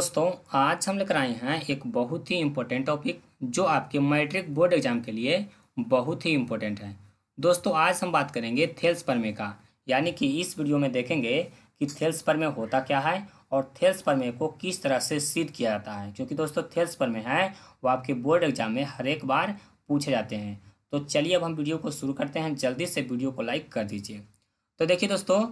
दोस्तों आज हम लेकर आए हैं एक बहुत ही इम्पोर्टेंट टॉपिक जो आपके मैट्रिक बोर्ड एग्जाम के लिए बहुत ही इम्पोर्टेंट है दोस्तों आज हम बात करेंगे थेल्स परमे का यानी कि इस वीडियो में देखेंगे कि थेल्स परमे होता क्या है और थेल्स परमे को किस तरह से सिद्ध किया जाता है क्योंकि दोस्तों थेल्स परमे है वो आपके बोर्ड एग्जाम में हर एक बार पूछे जाते हैं तो चलिए अब हम वीडियो को शुरू करते हैं जल्दी से वीडियो को लाइक कर दीजिए तो देखिए दोस्तों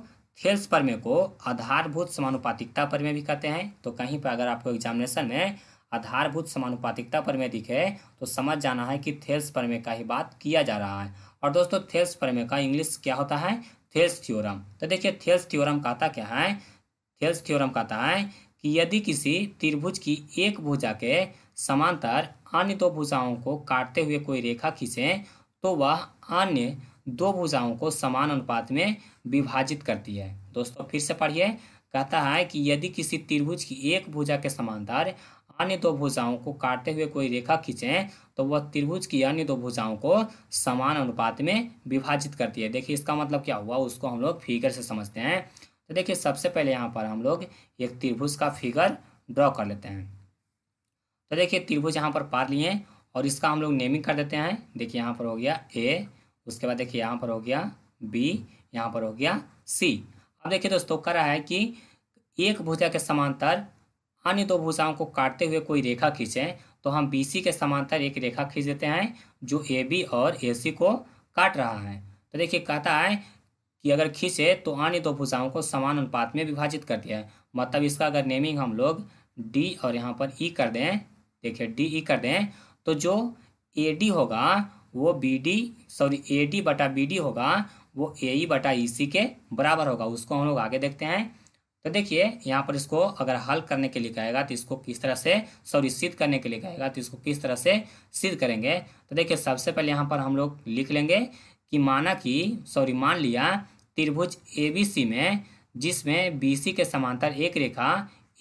थेल्स प्रमेय को आधारभूत समानुपातिकता प्रमेय भी कहते हैं तो कहीं पर अगर आपको एग्जामिनेशन में आधारभूत समानुपातिकता प्रमेय दिखे तो समझ जाना है कि थेल्स प्रमेय का ही बात किया जा रहा है और दोस्तों थेल्स प्रमेय का इंग्लिश क्या होता है थेल्स थ्योरम तो देखिए थेल्स थ्योरम कहता क्या है थेल्स थ्योरम कहता है कि यदि किसी त्रिभुज की एक भुजा के समांतर अन्य दो भुजाओं को काटते हुए कोई रेखा खींचे तो वह अन्य दो भुजाओं को समान अनुपात में विभाजित करती है दोस्तों फिर से पढ़िए कहता है कि यदि किसी त्रिभुज की एक भुजा के समांतर अन्य दो भुजाओं को काटते हुए कोई रेखा खींचे तो वह त्रिभुज की अन्य दो भुजाओं को समान अनुपात में विभाजित करती है देखिए इसका मतलब क्या हुआ उसको हम लोग फिगर से समझते हैं तो देखिए सबसे पहले यहाँ पर हम लोग एक त्रिभुज का फिगर ड्रॉ कर लेते हैं तो देखिए त्रिभुज यहाँ पर पार लिए और इसका हम लोग नेमिंग कर देते हैं देखिए यहाँ पर हो गया ए उसके बाद देखिए यहाँ पर हो गया बी यहाँ पर हो गया सी अब देखिए दोस्तों कह रहा है कि एक भुजा के समांतर अन्य दो भुजाओं को काटते हुए कोई रेखा खींचें तो हम बी के समांतर एक रेखा खींच देते हैं जो ए बी और ए सी को काट रहा है तो देखिए कहता है कि अगर खींचे तो अन्य दो भुजाओं को समान अनुपात में विभाजित कर दिया है मतलब इसका अगर नेमिंग हम लोग डी और यहाँ पर ई e कर दें देखिए डी ई e कर दें तो जो ए डी होगा वो B D sorry A D बटा बी डी होगा वो ए ई e बटा ई e सी के बराबर होगा उसको हम लोग आगे देखते हैं तो देखिए यहाँ पर इसको अगर हल करने के लिए कहेगा तो इसको किस तरह से सॉरी सिद्ध करने के लिए कहेगा तो इसको किस तरह से सिद्ध करेंगे तो देखिए सबसे पहले यहाँ पर हम लोग लिख लेंगे कि माना कि सॉरी मान लिया त्रिभुज ए बी सी में जिसमें बी सी के समांतर एक रेखा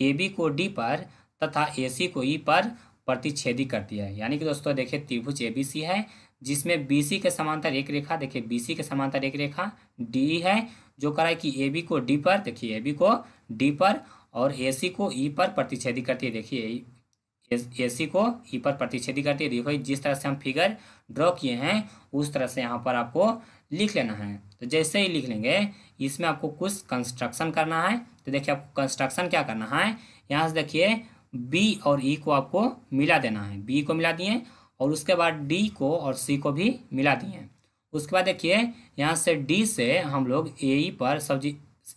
ए बी को डी पर तथा ए सी को ई e पर प्रतिच्छेदी करती है यानी कि दोस्तों देखिए त्रिभुज ए बी सी है जिसमें BC के समांतर एक रेखा देखिए BC के समांतर एक रेखा DE है जो करा है कि AB को D पर देखिए AB को D पर और AC को E पर प्रतिच्छेदी करती है देखिए सी को ई e पर प्रतिच्छेदी करती है देखो जिस तरह से हम फिगर ड्रॉ किए हैं उस तरह से यहाँ पर आपको लिख लेना है तो जैसे ही लिख लेंगे इसमें आपको कुछ कंस्ट्रक्शन करना है तो देखिए आपको कंस्ट्रक्शन क्या करना है यहाँ से देखिए बी और ई e को आपको मिला देना है बी को मिला दिए और उसके बाद डी को और सी को भी मिला दिए उसके बाद देखिए यहाँ से डी से हम लोग ए ई e पर सब्जी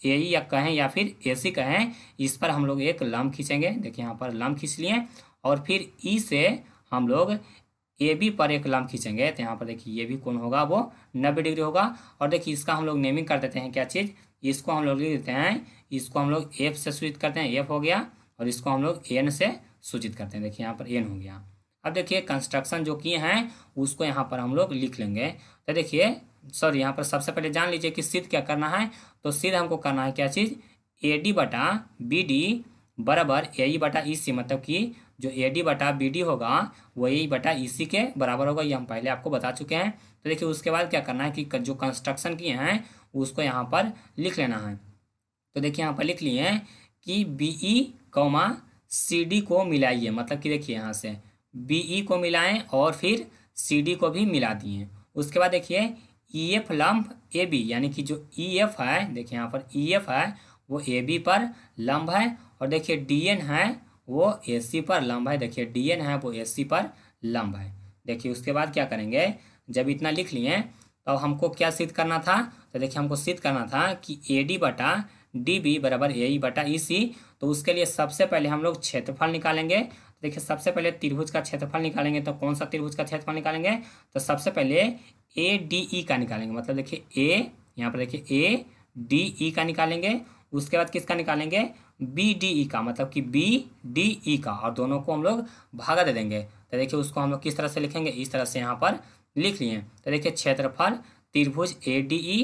ए ई e या कहें या फिर ए सी कहें इस पर हम लोग एक लम खींचेंगे देखिए यहाँ पर लम खींच लिए और फिर ई e से हम लोग ए बी पर एक लम खींचेंगे तो यहाँ पर देखिए ये भी कौन होगा वो नब्बे डिग्री होगा और देखिए इसका हम लोग नेमिंग कर देते हैं क्या चीज़ इसको हम लोग लिख देते हैं इसको हम लोग एफ से सूचित करते हैं एफ हो गया और इसको हम लोग एन से सूचित करते हैं देखिए यहाँ पर एन हो गया अब देखिए कंस्ट्रक्शन जो किए हैं उसको यहाँ पर हम लोग लिख लेंगे तो देखिए सर यहाँ पर सबसे पहले जान लीजिए कि सिद्ध क्या करना है तो सिद्ध हमको करना है क्या चीज़ ए डी बटा बी डी बराबर ए ई e बटा ई e सी मतलब कि जो ए डी बटा बी डी होगा वो ए e बटा ई सी के बराबर होगा ये हम पहले आपको बता चुके हैं तो देखिए उसके बाद क्या करना है कि जो कंस्ट्रक्शन किए हैं उसको यहाँ पर लिख लेना है तो देखिए यहाँ पर लिख लिए कि B E comma C D को मिलाइए मतलब कि देखिए यहाँ से बी ई को मिलाएं और फिर सी डी को भी मिला दिए उसके बाद देखिए E F lump A B यानी कि जो ई एफ है देखिए यहाँ पर ई एफ है वो ए बी पर लम्ब है और देखिए डी एन है वो ए सी पर लम्ब है देखिए डी एन है वो ए सी पर लम्ब है देखिए उसके बाद क्या करेंगे जब इतना लिख लिए तो हमको क्या सिद्ध करना था तो देखिए हमको सिद्ध करना था कि ए डी बटा डी बी बराबर ए ई बटा ई सी तो उसके लिए सबसे पहले हम लोग क्षेत्रफल निकालेंगे देखिए सबसे पहले त्रिभुज का क्षेत्रफल निकालेंगे तो कौन सा त्रिभुज का क्षेत्रफल निकालेंगे तो सबसे पहले ए डी ई का निकालेंगे मतलब देखिए ए यहाँ पर देखिए ए डी ई का निकालेंगे उसके बाद किसका निकालेंगे बी डी ई का मतलब कि बी डी ई का और दोनों को हम लोग भागा दे देंगे तो देखिए उसको हम लोग किस तरह से लिखेंगे इस तरह से यहाँ पर लिख लिए तो देखिए क्षेत्रफल त्रिभुज ए डी ई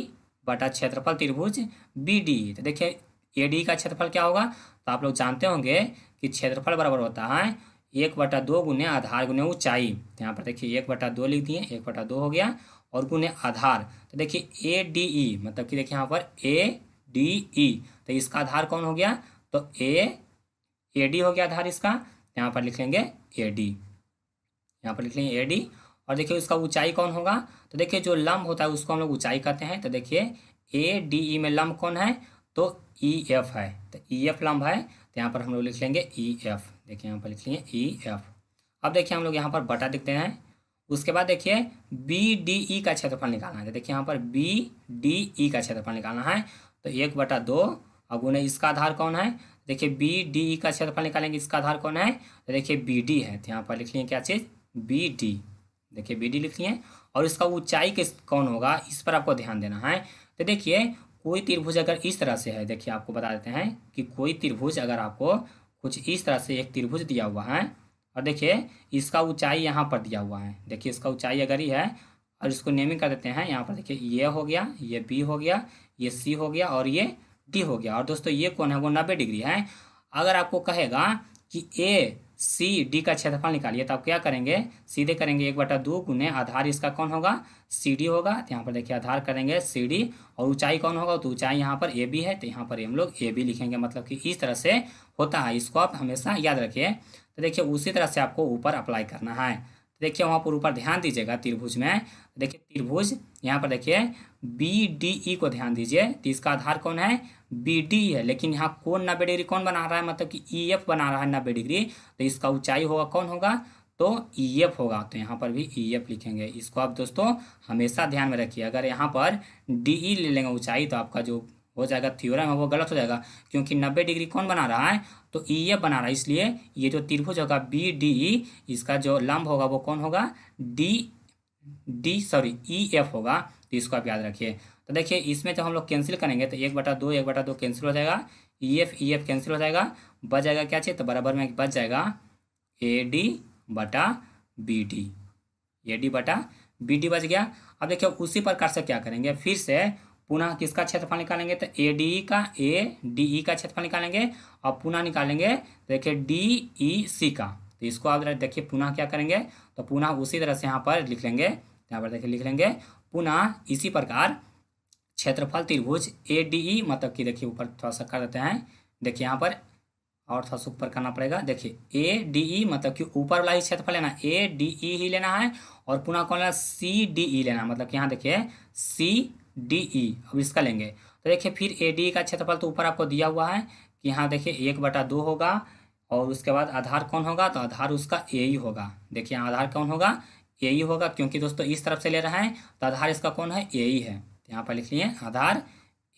बटा क्षेत्रफल त्रिभुज बी डी ई तो देखिए ए डी का क्षेत्रफल क्या होगा तो आप लोग जानते होंगे कि क्षेत्रफल बराबर होता है एक बटा दो गुने आधार गुने ऊंचाई तो यहाँ पर देखिए एक बटा दो लिख दिए एक बटा दो हो गया और गुने आधार तो देखिए ए डी ई मतलब कि देखिए यहाँ पर ए डी ई तो इसका आधार कौन हो गया तो ए ए डी हो गया आधार इसका तो यहाँ पर लिख लेंगे ए डी यहाँ पर लिख लेंगे ए डी और देखिए उसका ऊंचाई कौन होगा तो देखिए जो लम्ब होता है उसको हम लोग ऊंचाई कहते हैं तो देखिए ए डी ई में लम्ब कौन है तो ई e एफ है तो ई e एफ लंब है तो यहाँ पर हम लोग लिख लेंगे ई e एफ देखिए यहाँ पर लिख लेंगे ई एफ अब देखिए हम लोग यहाँ पर बटा दिखते हैं उसके बाद देखिए बी डी ई का क्षेत्रफल निकालना है तो देखिए यहाँ पर बी डी ई का क्षेत्रफल निकालना है तो एक बटा दो अब उन्हें इसका आधार कौन है देखिए बी डी ई का क्षेत्रफल निकालेंगे इसका आधार कौन है तो देखिए बी डी है तो यहाँ पर लिख लिए क्या चीज़ बी डी देखिए बी डी लिख लिए और इसका ऊंचाई किस कौन होगा इस पर आपको ध्यान देना है तो देखिए कोई त्रिभुज अगर इस तरह से है देखिए आपको बता देते हैं कि कोई त्रिभुज अगर आपको कुछ इस तरह से एक त्रिभुज दिया हुआ है और देखिए इसका ऊंचाई यहाँ पर दिया हुआ है देखिए इसका ऊंचाई अगर ही है और इसको नेमिंग कर देते हैं यहाँ पर देखिए ये हो गया ये बी हो गया ये सी हो गया और ये डी हो गया और दोस्तों ये कौन है वो नब्बे डिग्री है अगर आपको कहेगा कि ए सी डी का क्षेत्रफल निकालिए तो आप क्या करेंगे सीधे करेंगे एक बटा दो गुने आधार इसका कौन होगा सी डी होगा तो यहाँ पर देखिए आधार करेंगे सी डी और ऊंचाई कौन होगा तो ऊंचाई यहाँ पर ए बी है तो यहाँ पर हम लोग ए बी लिखेंगे मतलब कि इस तरह से होता है इसको आप हमेशा याद रखिए तो देखिए उसी तरह से आपको ऊपर अप्लाई करना है तो देखिए वहाँ पर ऊपर ध्यान दीजिएगा त्रिभुज में देखिए त्रिभुज यहाँ पर देखिए बी डी ई को ध्यान दीजिए तो इसका आधार कौन है बी डी है लेकिन यहाँ कौन नब्बे डिग्री कौन बना रहा है मतलब कि ई e एफ बना रहा है नब्बे डिग्री तो इसका ऊंचाई होगा कौन होगा तो ई e एफ होगा तो यहाँ पर भी ई e एफ लिखेंगे इसको आप दोस्तों हमेशा ध्यान में रखिए अगर यहाँ पर डी ई ले लेंगे ऊंचाई तो आपका जो हो जाएगा थ्योरम है वो गलत हो जाएगा क्योंकि नब्बे डिग्री कौन बना रहा है तो ई एफ बना रहा है इसलिए ये जो त्रिभुज होगा बी डी ई इसका जो लंब होगा वो कौन होगा D D sorry E F होगा तो इसको आप याद रखिए तो देखिए इसमें जब हम लोग कैंसिल करेंगे तो एक बटा दो एक बटा दो कैंसिल हो जाएगा E F E F cancel हो जाएगा बच जाएगा क्या चाहिए तो बराबर में बच जाएगा ए डी बटा बी डी ए डी बटा बी डी बच गया अब देखिए उसी प्रकार से क्या करेंगे फिर से पुनः किसका क्षेत्रफल निकालेंगे तो ए डी ई का ए डी ई का क्षेत्रफल निकालेंगे और पुनः निकालेंगे तो देखिए डी ई सी का तो इसको आप देखिए पुनः क्या करेंगे तो पुनः उसी तरह से यहाँ पर लिख लेंगे यहाँ पर देखिए लिख लेंगे पुनः इसी प्रकार क्षेत्रफल त्रिभुज ए डी ई मतलब कि देखिए ऊपर थोड़ा सा कर देते हैं देखिए यहाँ पर और थोड़ा सा ऊपर करना पड़ेगा देखिए ए डी ई मतलब कि ऊपर वाला ही क्षेत्रफल लेना ए डी ई ही लेना है और पुनः कौन लेना सी डी ई लेना मतलब यहाँ देखिए सी डी ई अब इसका लेंगे तो देखिए फिर ए डी का क्षेत्रफल तो ऊपर आपको दिया हुआ है कि यहाँ देखिए एक बटा दो होगा और उसके बाद आधार कौन होगा तो आधार उसका ए ही होगा देखिए यहाँ आधार कौन होगा ए ही होगा क्योंकि दोस्तों इस तरफ से ले रहे हैं तो आधार इसका कौन है ए ही है तो यहाँ पर लिख लिए आधार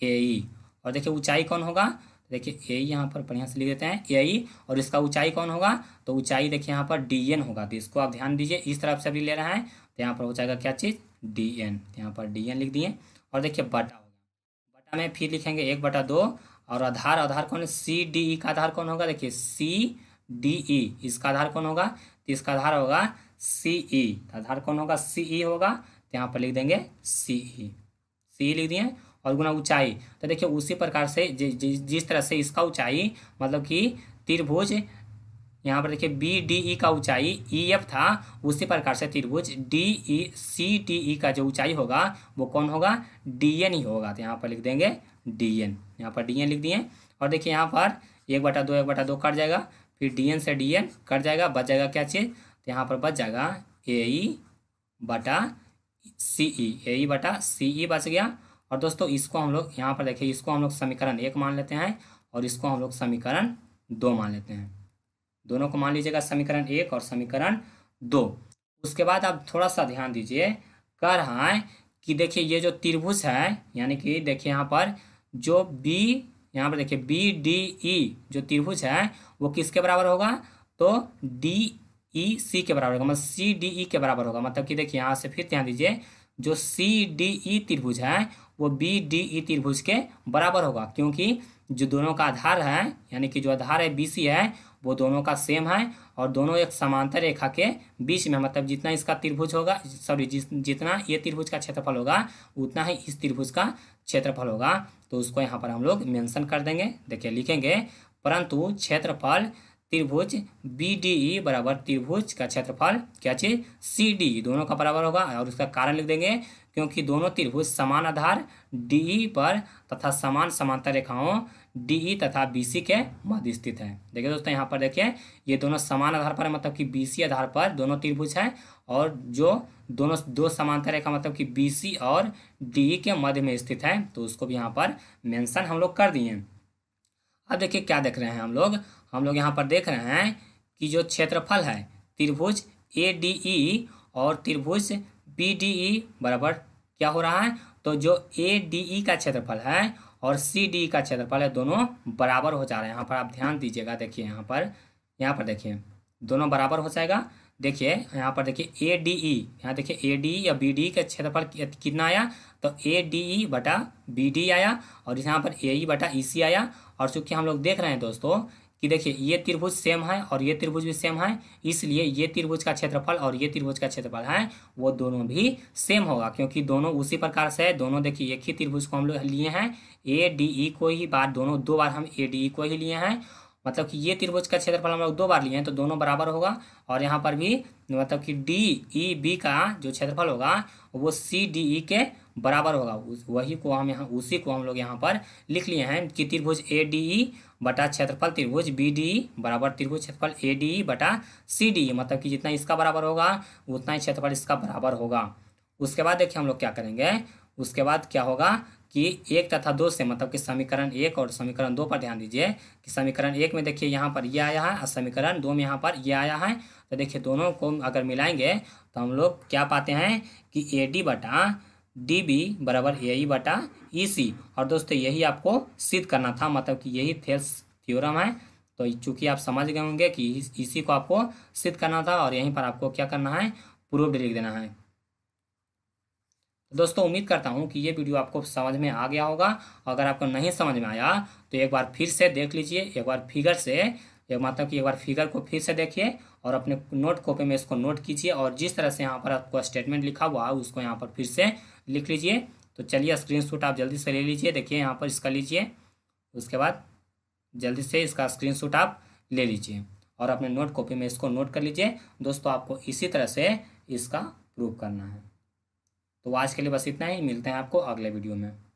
ए ई e। और देखिए ऊंचाई कौन होगा देखिए ए e यहाँ पर बढ़िया से लिख देते हैं ए e। और इसका ऊंचाई कौन होगा तो ऊंचाई देखिए यहाँ पर डी एन होगा तो इसको आप ध्यान दीजिए इस तरफ से भी ले रहा है तो यहाँ पर हो जाएगा क्या चीज़ डी एन तो यहाँ पर डी एन लिख दिए और देखिए बटा हो गया बटा में फिर लिखेंगे एक बटा दो और आधार आधार कौन है सी डी ई का आधार कौन होगा देखिए सी डी ई इसका आधार कौन होगा तो इसका आधार होगा सी ई तो आधार कौन होगा सी ई होगा तो यहाँ पर लिख देंगे सी ई सी लिख दिए और गुना ऊंचाई तो देखिए उसी प्रकार से जिस तरह से इसका ऊंचाई मतलब कि त्रिभुज यहाँ पर देखिए बी डी ई का ऊंचाई ई एफ था उसी प्रकार से त्रिभुज D E C T E का जो ऊंचाई होगा वो कौन होगा डी एन ही होगा तो यहाँ पर लिख देंगे डी एन यहाँ पर डी एन लिख दिए और देखिए यहाँ पर एक बटा दो एक बटा दो कट जाएगा फिर डी एन से डी एन कट जाएगा बच जाएगा क्या चीज़ तो यहाँ पर बच जाएगा ए ई बटा सी ई ए बटा सी ई e बच गया और दोस्तों इसको हम लोग यहाँ पर देखिए इसको हम लोग समीकरण एक मान लेते हैं और इसको हम लोग समीकरण दो मान लेते हैं दोनों को मान लीजिएगा समीकरण एक और समीकरण दो उसके बाद आप थोड़ा सा ध्यान दीजिए कह रहा है कि देखिए ये जो त्रिभुज है यानी कि देखिए यहाँ पर जो बी यहाँ पर देखिए बी डी ई जो त्रिभुज है वो किसके बराबर होगा तो डी ई e, सी के बराबर होगा मतलब सी डी ई के बराबर होगा मतलब कि देखिए यहाँ से फिर ध्यान दीजिए जो सी डी ई त्रिभुज है वो बी डी ई त्रिभुज के बराबर होगा क्योंकि जो दोनों का आधार है यानी कि जो आधार है बी सी है वो दोनों का सेम है और दोनों एक समांतर रेखा के बीच में मतलब जितना इसका त्रिभुज होगा सॉरी जितना ये त्रिभुज का क्षेत्रफल होगा उतना ही इस त्रिभुज का क्षेत्रफल होगा तो उसको यहाँ पर हम लोग मेंशन कर देंगे देखिए लिखेंगे परंतु क्षेत्रफल त्रिभुज बी डी ई बराबर त्रिभुज का क्षेत्रफल क्या चाहिए सी डी ई दोनों का बराबर होगा और उसका कारण लिख देंगे क्योंकि दोनों त्रिभुज समान आधार डी ई पर तथा समान समांतर रेखाओं डी ई तथा बी सी के मध्य स्थित है देखिए दोस्तों यहाँ पर देखिए ये दोनों समान आधार पर मतलब कि बी सी आधार पर दोनों त्रिभुज है और जो दोनों दो समांतर रेखा मतलब कि बी सी और डी ई के मध्य में स्थित है तो उसको भी यहाँ पर मेंशन हम लोग कर दिए अब देखिए क्या देख रहे हैं हम लोग हम लोग यहाँ पर देख रहे हैं कि जो क्षेत्रफल है त्रिभुज ए डी ई और त्रिभुज बी डी ई बराबर क्या हो रहा है तो जो ए डी ई का क्षेत्रफल है और सी डी ई का क्षेत्रफल है दोनों बराबर हो जा रहे हैं यहाँ पर आप ध्यान दीजिएगा देखिए यहाँ पर यहाँ पर देखिए दोनों बराबर हो जाएगा देखिए यहाँ पर देखिए ए डी ई यहाँ देखिए ए डी e या बी डी का क्षेत्रफल कितना आया तो ए डी ई बटा बी डी आया और यहाँ पर ए ई e बटा ई e, सी आया और चूंकि हम लोग देख रहे हैं दोस्तों कि देखिए ये त्रिभुज सेम है और ये त्रिभुज भी सेम है इसलिए ये त्रिभुज का क्षेत्रफल और ये त्रिभुज का क्षेत्रफल है वो दोनों भी सेम होगा क्योंकि दोनों उसी प्रकार से है दोनों देखिए एक ही त्रिभुज को हम लोग लिए हैं ए डी ई को ही बार दोनों दो बार हम ए डी ई को ही लिए हैं मतलब कि ये त्रिभुज का क्षेत्रफल हम लोग दो बार लिए हैं तो दोनों बराबर होगा और यहाँ पर भी मतलब कि डी ई बी का जो क्षेत्रफल होगा वो सी डी ई के बराबर होगा वही को हम यहाँ उसी को हम लोग यहाँ पर लिख लिए हैं कि त्रिभुज ए डी ई बटा क्षेत्रफल त्रिभुज बी डी e बराबर त्रिभुज क्षेत्रफल ए डी ई बटा सी डी ई मतलब कि जितना इसका बराबर होगा उतना ही क्षेत्रफल इसका बराबर होगा उसके बाद देखिए हम लोग क्या करेंगे उसके बाद क्या होगा कि एक तथा दो से मतलब कि समीकरण एक और समीकरण दो पर ध्यान दीजिए कि समीकरण एक में देखिए यहाँ पर ये आया है और समीकरण दो में यहाँ पर ये आया है तो देखिए दोनों को अगर मिलाएंगे तो हम लोग क्या पाते हैं कि ए डी बटा डी बी बराबर ए ई e बटा ई e सी और दोस्तों यही आपको सिद्ध करना था मतलब कि यही थेल्स थ्योरम है तो चूंकि आप समझ गए होंगे कि इसी को आपको सिद्ध करना था और यहीं पर आपको क्या करना है प्रूफ लिख देना है दोस्तों उम्मीद करता हूँ कि ये वीडियो आपको समझ में आ गया होगा अगर आपको नहीं समझ में आया तो एक बार फिर से देख लीजिए एक बार फिगर से एक मतलब कि एक बार फिगर को फिर से देखिए और अपने नोट कॉपी में इसको नोट कीजिए और जिस तरह से यहाँ पर आपको स्टेटमेंट लिखा हुआ है उसको यहाँ पर फिर से लिख लीजिए तो चलिए स्क्रीन आप जल्दी से ले लीजिए देखिए यहाँ पर इसका लीजिए उसके बाद जल्दी से इसका स्क्रीन आप ले लीजिए और अपने नोट कॉपी में इसको नोट कर लीजिए दोस्तों आपको इसी तरह से इसका प्रूव करना है तो आज के लिए बस इतना ही मिलते हैं आपको अगले वीडियो में